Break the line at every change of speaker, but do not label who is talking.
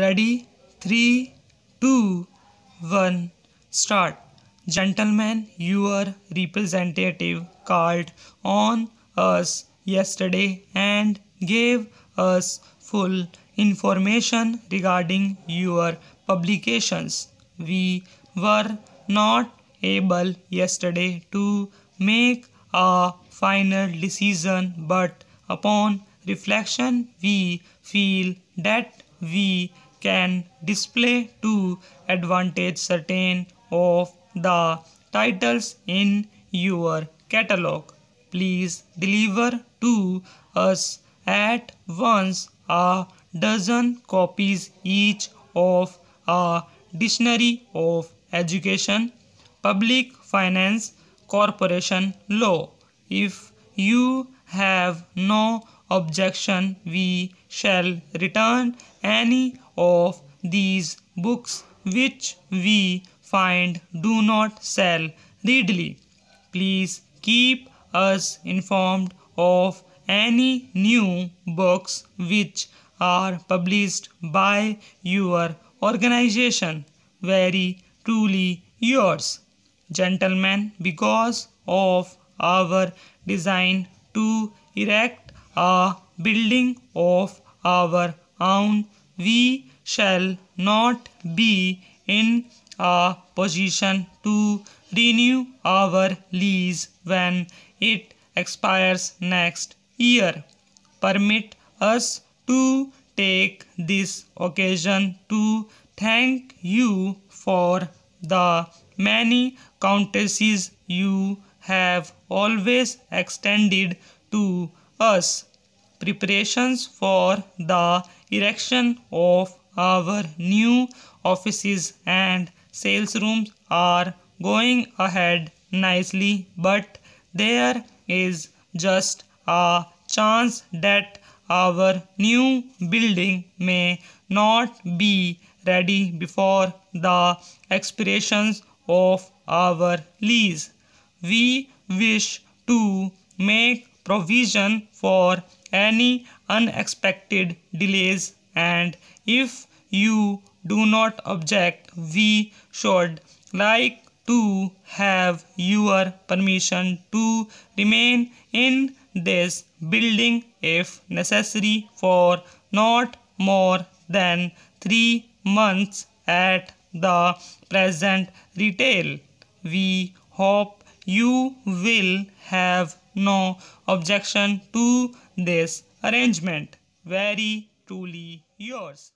Ready? Three, two, one. Start. Gentlemen, your representative called on us yesterday and gave us full information regarding your publications. We were not able yesterday to make a final decision but upon reflection we feel that we can display to advantage certain of the titles in your catalog. Please deliver to us at once a dozen copies each of a dictionary of education, public finance, corporation law. If you have no objection we shall return any of these books which we find do not sell readily. Please keep us informed of any new books which are published by your organization. Very truly yours, gentlemen, because of our design to erect a building of our own, we shall not be in a position to renew our lease when it expires next year. Permit us to take this occasion to thank you for the many courtesies you have always extended to us preparations for the erection of our new offices and sales rooms are going ahead nicely but there is just a chance that our new building may not be ready before the expirations of our lease. We wish to make provision for any unexpected delays and if you do not object we should like to have your permission to remain in this building if necessary for not more than 3 months at the present retail. We hope you will have no objection to this arrangement. Very truly yours.